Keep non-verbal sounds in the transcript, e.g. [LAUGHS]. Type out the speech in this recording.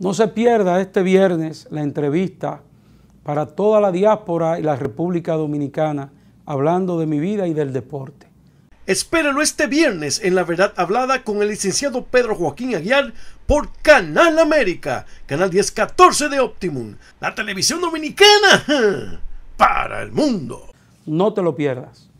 No se pierda este viernes la entrevista para toda la diáspora y la República Dominicana, hablando de mi vida y del deporte. Espéralo este viernes en La Verdad Hablada con el licenciado Pedro Joaquín Aguiar por Canal América, canal 1014 de Optimum, la televisión dominicana [LAUGHS] para el mundo. No te lo pierdas.